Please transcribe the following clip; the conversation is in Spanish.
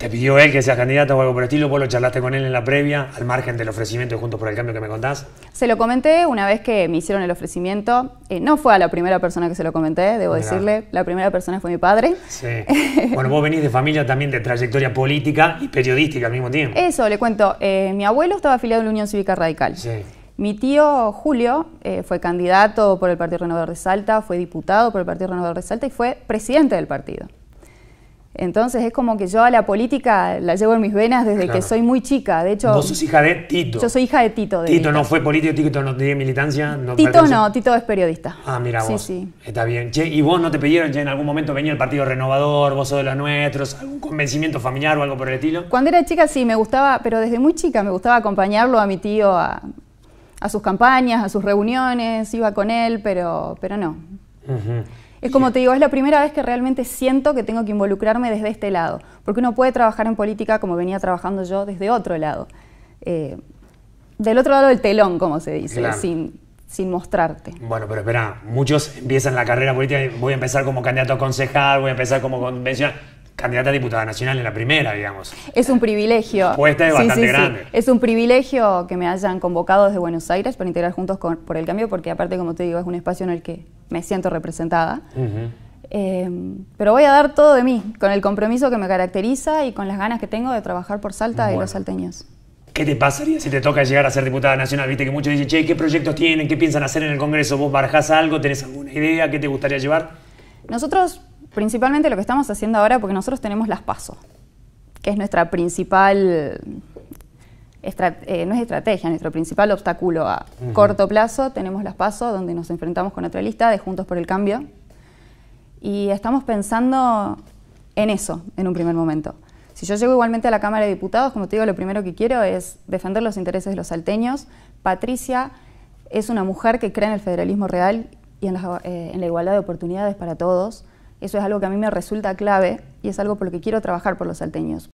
¿Te pidió él que seas candidato o algo por el estilo? ¿Vos lo charlaste con él en la previa, al margen del ofrecimiento de Juntos por el Cambio que me contás? Se lo comenté una vez que me hicieron el ofrecimiento. Eh, no fue a la primera persona que se lo comenté, debo decirle. La primera persona fue mi padre. Sí. bueno, vos venís de familia también de trayectoria política y periodística al mismo tiempo. Eso, le cuento. Eh, mi abuelo estaba afiliado a la Unión Cívica Radical. Sí. Mi tío Julio eh, fue candidato por el Partido Renovador de Salta, fue diputado por el Partido Renovador de Salta y fue presidente del partido. Entonces es como que yo a la política la llevo en mis venas desde que soy muy chica. De hecho, vos sos hija de Tito. Yo soy hija de Tito. Tito no fue político, Tito no tenía militancia. Tito no, Tito es periodista. Ah, mira vos. Sí. sí. Está bien. Che, y vos no te pidieron, ya en algún momento venía el Partido Renovador, vos sos de los nuestros, algún convencimiento familiar o algo por el estilo. Cuando era chica sí, me gustaba, pero desde muy chica me gustaba acompañarlo a mi tío a, a sus campañas, a sus reuniones, iba con él, pero, pero no. Es como te digo, es la primera vez que realmente siento que tengo que involucrarme desde este lado, porque uno puede trabajar en política como venía trabajando yo desde otro lado, eh, del otro lado del telón, como se dice, sin, mostrarte. Bueno, pero espera, muchos empiezan la carrera política, voy a empezar como candidato a concejal, voy a empezar como convencional candidata a diputada nacional en la primera, digamos. Es un privilegio. es bastante grande. Es un privilegio que me hayan convocado desde Buenos Aires para integrar Juntos por el Cambio, porque aparte, como te digo, es un espacio en el que me siento representada. Em, pero voy a dar todo de mí, con el compromiso que me caracteriza y con las ganas que tengo de trabajar por Salta y los salteños. ¿Qué te pasaría si te toca llegar a ser diputada nacional? Viste que muchos dicen, che, ¿qué proyectos tienen? ¿Qué piensan hacer en el Congreso? ¿Vos barajás algo? ¿Tenés alguna idea? ¿Qué te gustaría llevar? Nosotros Principalmente lo que estamos haciendo ahora, porque nosotros tenemos las pasos, que es nuestra principal, eh, no estrategia, nuestro principal obstáculo a corto plazo. Tenemos las pasos donde nos enfrentamos con otra lista de Juntos por el Cambio. Y estamos pensando en eso en un primer momento. Si yo llego igualmente a la Cámara de Diputados, como te digo, lo primero que quiero es defender los intereses de los salteños. Patricia es una mujer que cree en el federalismo real y en eh, la igualdad de oportunidades para todos. Eso es algo que a mí me resulta clave y es algo por lo que quiero trabajar por los salteños,